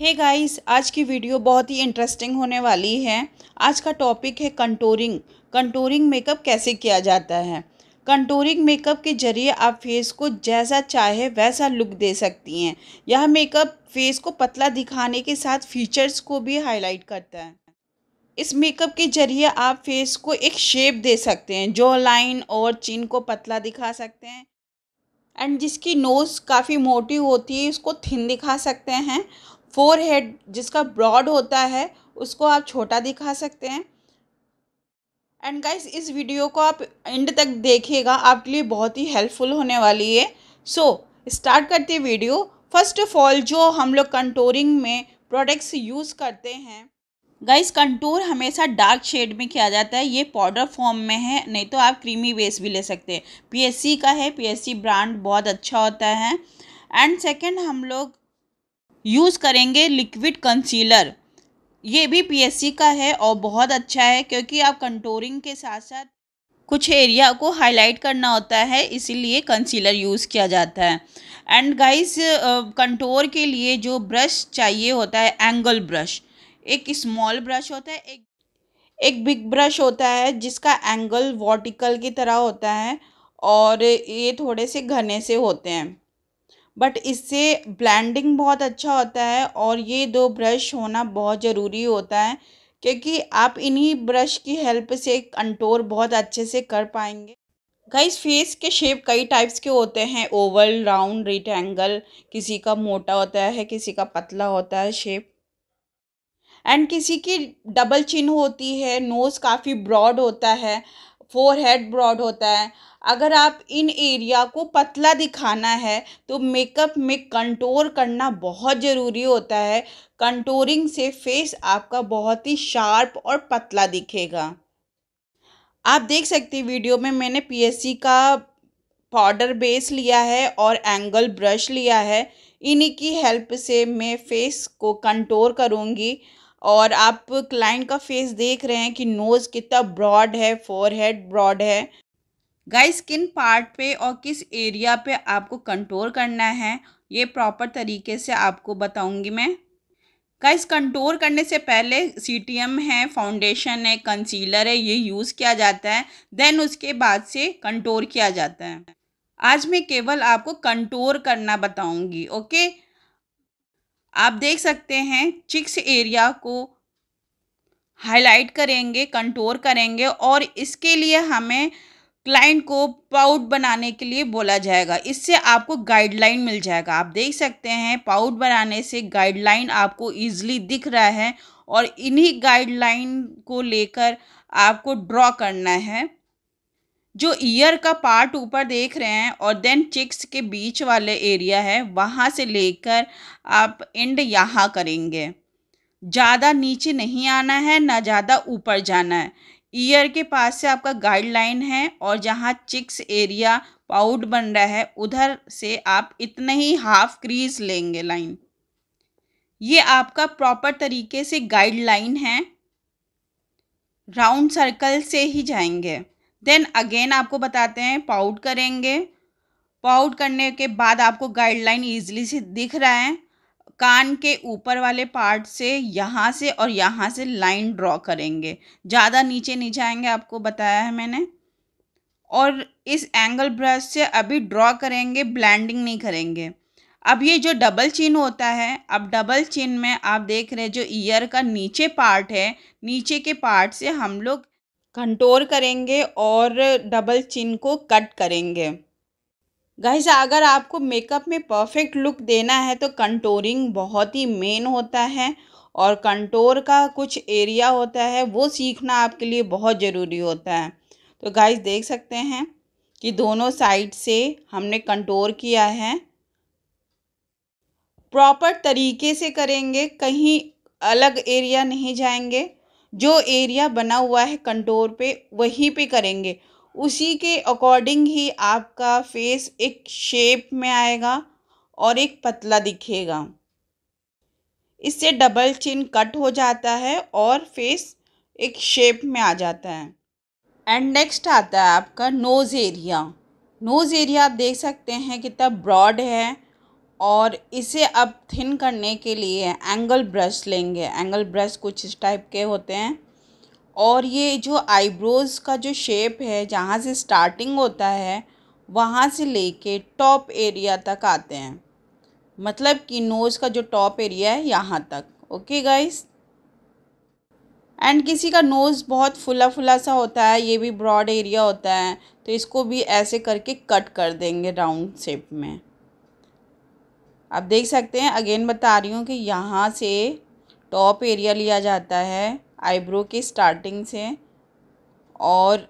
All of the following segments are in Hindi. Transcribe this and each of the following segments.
हे hey गाइस आज की वीडियो बहुत ही इंटरेस्टिंग होने वाली है आज का टॉपिक है कंटोरिंग कंटोरिंग मेकअप कैसे किया जाता है कंटोरिंग मेकअप के जरिए आप फेस को जैसा चाहे वैसा लुक दे सकती हैं यह मेकअप फेस को पतला दिखाने के साथ फीचर्स को भी हाईलाइट करता है इस मेकअप के जरिए आप फेस को एक शेप दे सकते हैं जो लाइन और चिन को पतला दिखा सकते हैं एंड जिसकी नोज़ काफ़ी मोटी होती है उसको थिन दिखा सकते हैं फोर हेड जिसका ब्रॉड होता है उसको आप छोटा दिखा सकते हैं एंड गाइस इस वीडियो को आप एंड तक देखिएगा आपके लिए बहुत ही हेल्पफुल होने वाली है सो so, स्टार्ट करते वीडियो फर्स्ट ऑफ ऑल जो हम लोग कंटोरिंग में प्रोडक्ट्स यूज़ करते हैं गाइस कंटूर हमेशा डार्क शेड में किया जाता है ये पाउडर फॉर्म में है नहीं तो आप क्रीमी बेस भी ले सकते हैं पीएससी का है पीएससी ब्रांड बहुत अच्छा होता है एंड सेकंड हम लोग यूज़ करेंगे लिक्विड कंसीलर ये भी पीएससी का है और बहुत अच्छा है क्योंकि आप कंटोरिंग के साथ साथ कुछ एरिया को हाईलाइट करना होता है इसीलिए कंसीलर यूज़ किया जाता है एंड गाइस कंटोर के लिए जो ब्रश चाहिए होता है एंगल ब्रश एक स्मॉल ब्रश होता है एक एक बिग ब्रश होता है जिसका एंगल वर्टिकल की तरह होता है और ये थोड़े से घने से होते हैं बट इससे ब्लेंडिंग बहुत अच्छा होता है और ये दो ब्रश होना बहुत ज़रूरी होता है क्योंकि आप इन्हीं ब्रश की हेल्प से कंटोर बहुत अच्छे से कर पाएंगे गाइस फेस के शेप कई टाइप्स के होते हैं ओवल राउंड रिटेंगल किसी का मोटा होता है किसी का पतला होता है शेप एंड किसी की डबल चिन होती है नोज़ काफ़ी ब्रॉड होता है फोर हेड ब्रॉड होता है अगर आप इन एरिया को पतला दिखाना है तो मेकअप में कंटोर करना बहुत ज़रूरी होता है कंटोरिंग से फेस आपका बहुत ही शार्प और पतला दिखेगा आप देख सकते हैं वीडियो में मैंने पीएससी का पाउडर बेस लिया है और एंगल ब्रश लिया है इन्हीं की हेल्प से मैं फेस को कंटोर करूँगी और आप क्लाइंट का फेस देख रहे हैं कि नोज़ कितना ब्रॉड है फोरहेड हेड ब्रॉड है गाइस किन पार्ट पे और किस एरिया पे आपको कंट्रोल करना है ये प्रॉपर तरीके से आपको बताऊंगी मैं गाइस कंट्रोल करने से पहले सी टी एम है फाउंडेशन है कंसीलर है ये यूज़ किया जाता है देन उसके बाद से कंट्रोल किया जाता है आज मैं केवल आपको कंट्रोल करना बताऊंगी ओके आप देख सकते हैं चिक्स एरिया को हाईलाइट करेंगे कंटोर करेंगे और इसके लिए हमें क्लाइंट को पाउट बनाने के लिए बोला जाएगा इससे आपको गाइडलाइन मिल जाएगा आप देख सकते हैं पाउट बनाने से गाइडलाइन आपको ईजिली दिख रहा है और इन्हीं गाइडलाइन को लेकर आपको ड्रॉ करना है जो ईयर का पार्ट ऊपर देख रहे हैं और देन चिक्स के बीच वाले एरिया है वहाँ से लेकर आप एंड यहाँ करेंगे ज़्यादा नीचे नहीं आना है ना ज़्यादा ऊपर जाना है ईयर के पास से आपका गाइडलाइन है और जहाँ चिक्स एरिया पाउड बन रहा है उधर से आप इतने ही हाफ क्रीज लेंगे लाइन ये आपका प्रॉपर तरीके से गाइडलाइन है राउंड सर्कल से ही जाएंगे देन अगेन आपको बताते हैं पाउट करेंगे पाउट करने के बाद आपको गाइडलाइन ईजिली से दिख रहा है कान के ऊपर वाले पार्ट से यहाँ से और यहाँ से लाइन ड्रॉ करेंगे ज़्यादा नीचे नीचे आएंगे आपको बताया है मैंने और इस एंगल ब्रश से अभी ड्रॉ करेंगे ब्लैंडिंग नहीं करेंगे अब ये जो डबल चिन होता है अब डबल चिन में आप देख रहे हैं जो ईयर का नीचे पार्ट है नीचे के पार्ट से हम लोग कंटोर करेंगे और डबल चिन को कट करेंगे गाइस अगर आपको मेकअप में परफेक्ट लुक देना है तो कंटोरिंग बहुत ही मेन होता है और कंटोर का कुछ एरिया होता है वो सीखना आपके लिए बहुत ज़रूरी होता है तो गाइस देख सकते हैं कि दोनों साइड से हमने कंटोर किया है प्रॉपर तरीके से करेंगे कहीं अलग एरिया नहीं जाएंगे जो एरिया बना हुआ है कंटोर पे वहीं पे करेंगे उसी के अकॉर्डिंग ही आपका फेस एक शेप में आएगा और एक पतला दिखेगा इससे डबल चिन कट हो जाता है और फेस एक शेप में आ जाता है एंड नेक्स्ट आता है आपका नोज़ एरिया नोज़ एरिया आप देख सकते हैं कितना ब्रॉड है और इसे अब थिन करने के लिए एंगल ब्रश लेंगे एंगल ब्रश कुछ इस टाइप के होते हैं और ये जो आईब्रोज़ का जो शेप है जहाँ से स्टार्टिंग होता है वहाँ से लेके टॉप एरिया तक आते हैं मतलब कि नोज़ का जो टॉप एरिया है यहाँ तक ओके गाइस एंड किसी का नोज़ बहुत फुला फुला सा होता है ये भी ब्रॉड एरिया होता है तो इसको भी ऐसे करके कट कर देंगे राउंड शेप में आप देख सकते हैं अगेन बता रही हूँ कि यहाँ से टॉप एरिया लिया जाता है आईब्रो के स्टार्टिंग से और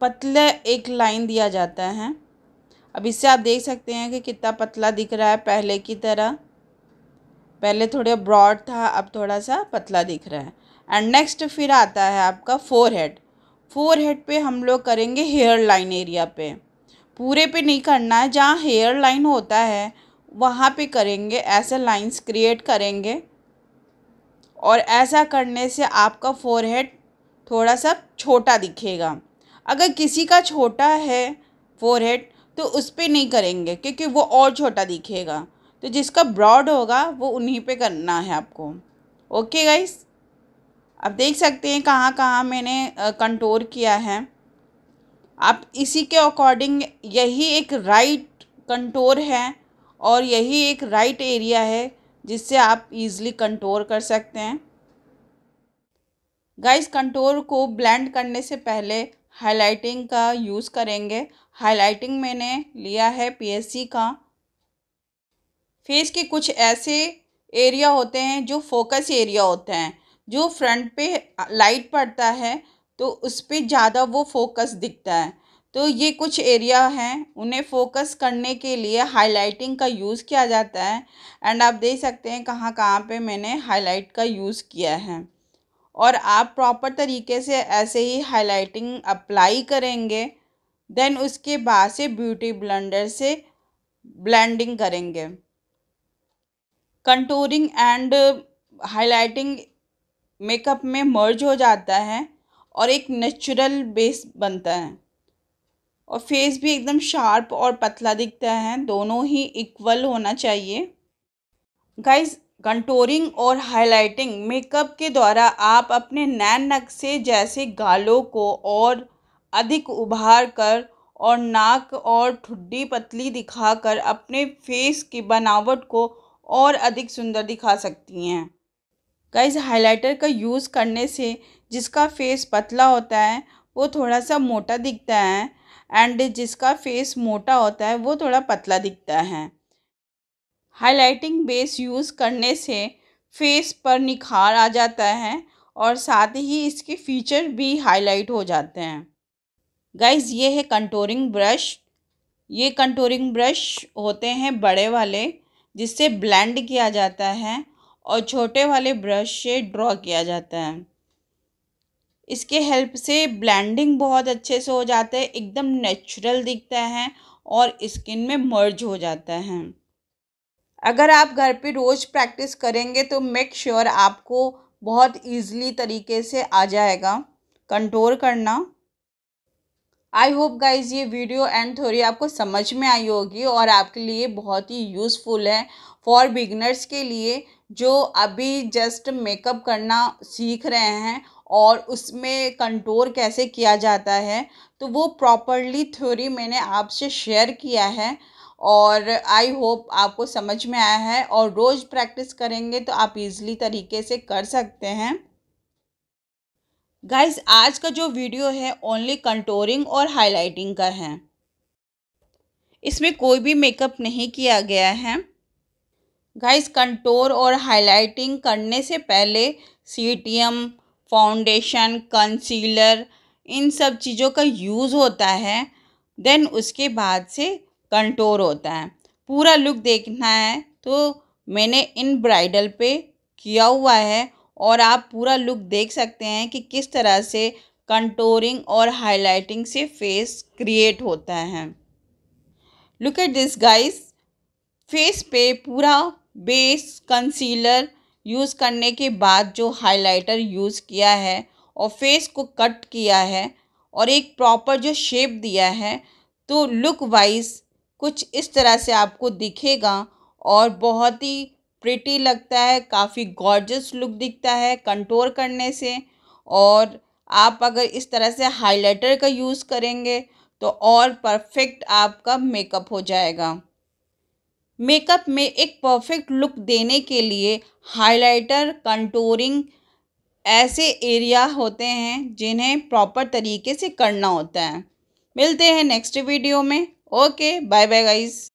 पतला एक लाइन दिया जाता है अब इससे आप देख सकते हैं कि कितना पतला दिख रहा है पहले की तरह पहले थोड़ा ब्रॉड था अब थोड़ा सा पतला दिख रहा है एंड नेक्स्ट फिर आता है आपका फोर हेड फोर हेड पर हम लोग करेंगे हेयर लाइन एरिया पे पूरे पे नहीं करना है जहाँ हेयर लाइन होता है वहाँ पे करेंगे ऐसे लाइंस क्रिएट करेंगे और ऐसा करने से आपका फोरहेड थोड़ा सा छोटा दिखेगा अगर किसी का छोटा है फोरहेड तो उस पर नहीं करेंगे क्योंकि वो और छोटा दिखेगा तो जिसका ब्रॉड होगा वो उन्हीं पे करना है आपको ओके गाइस आप देख सकते हैं कहाँ कहाँ मैंने कंटोर किया है आप इसी के अकॉर्डिंग यही एक राइट कंटोर है और यही एक राइट एरिया है जिससे आप इज़िली कंटोर कर सकते हैं गाइस कंटोर को ब्लेंड करने से पहले हाइलाइटिंग का यूज़ करेंगे हाइलाइटिंग मैंने लिया है पीएससी का फेस के कुछ ऐसे एरिया होते हैं जो फोकस एरिया होते हैं जो फ्रंट पे लाइट पड़ता है तो उस पर ज़्यादा वो फोकस दिखता है तो ये कुछ एरिया हैं उन्हें फोकस करने के लिए हाईलाइटिंग का यूज़ किया जाता है एंड आप देख सकते हैं कहाँ कहाँ पे मैंने हाईलाइट का यूज़ किया है और आप प्रॉपर तरीके से ऐसे ही हाईलाइटिंग अप्लाई करेंगे देन उसके बाद से ब्यूटी ब्लेंडर से ब्लेंडिंग करेंगे कंटोरिंग एंड हाईलाइटिंग मेकअप में मर्ज हो जाता है और एक नेचुरल बेस बनता है और फेस भी एकदम शार्प और पतला दिखता है दोनों ही इक्वल होना चाहिए गाइज कंटोरिंग और हाइलाइटिंग मेकअप के द्वारा आप अपने नैन नक से जैसे गालों को और अधिक उभार कर और नाक और ठुड्डी पतली दिखाकर अपने फेस की बनावट को और अधिक सुंदर दिखा सकती हैं गाइज हाइलाइटर का यूज़ करने से जिसका फेस पतला होता है वो थोड़ा सा मोटा दिखता है एंड जिसका फेस मोटा होता है वो थोड़ा पतला दिखता है हाइलाइटिंग बेस यूज़ करने से फेस पर निखार आ जाता है और साथ ही इसके फीचर भी हाईलाइट हो जाते हैं गाइज ये है कंटोरिंग ब्रश ये कंटोरिंग ब्रश होते हैं बड़े वाले जिससे ब्लेंड किया जाता है और छोटे वाले ब्रश से ड्रॉ किया जाता है इसके हेल्प से ब्लेंडिंग बहुत अच्छे से हो जाता है एकदम नेचुरल दिखता है और स्किन में मर्ज हो जाता है अगर आप घर पे रोज़ प्रैक्टिस करेंगे तो मेक श्योर sure आपको बहुत इजीली तरीके से आ जाएगा कंट्रोल करना आई होप गाइज ये वीडियो एंड थोड़ी आपको समझ में आई होगी और आपके लिए बहुत ही यूज़फुल है फॉर बिगनर्स के लिए जो अभी जस्ट मेकअप करना सीख रहे हैं और उसमें कंटोर कैसे किया जाता है तो वो प्रॉपरली थ्योरी मैंने आपसे शेयर किया है और आई होप आपको समझ में आया है और रोज़ प्रैक्टिस करेंगे तो आप इजीली तरीके से कर सकते हैं गाइस आज का जो वीडियो है ओनली कंटोरिंग और हाइलाइटिंग का है इसमें कोई भी मेकअप नहीं किया गया है गाइस कंटोर और हाइलाइटिंग करने से पहले सी फाउंडेशन कंसीलर इन सब चीज़ों का यूज़ होता है देन उसके बाद से कंटोर होता है पूरा लुक देखना है तो मैंने इन ब्राइडल पे किया हुआ है और आप पूरा लुक देख सकते हैं कि किस तरह से कंटोरिंग और हाइलाइटिंग से फेस क्रिएट होता है look at this guys face पे पूरा बेस कंसीलर यूज़ करने के बाद जो हाइलाइटर यूज़ किया है और फेस को कट किया है और एक प्रॉपर जो शेप दिया है तो लुक वाइज कुछ इस तरह से आपको दिखेगा और बहुत ही प्रिटी लगता है काफ़ी गॉर्जस लुक दिखता है कंटोर करने से और आप अगर इस तरह से हाइलाइटर का यूज़ करेंगे तो और परफेक्ट आपका मेकअप हो जाएगा मेकअप में एक परफेक्ट लुक देने के लिए हाइलाइटर कंटूरिंग ऐसे एरिया होते हैं जिन्हें प्रॉपर तरीके से करना होता है मिलते हैं नेक्स्ट वीडियो में ओके बाय बाय गाइस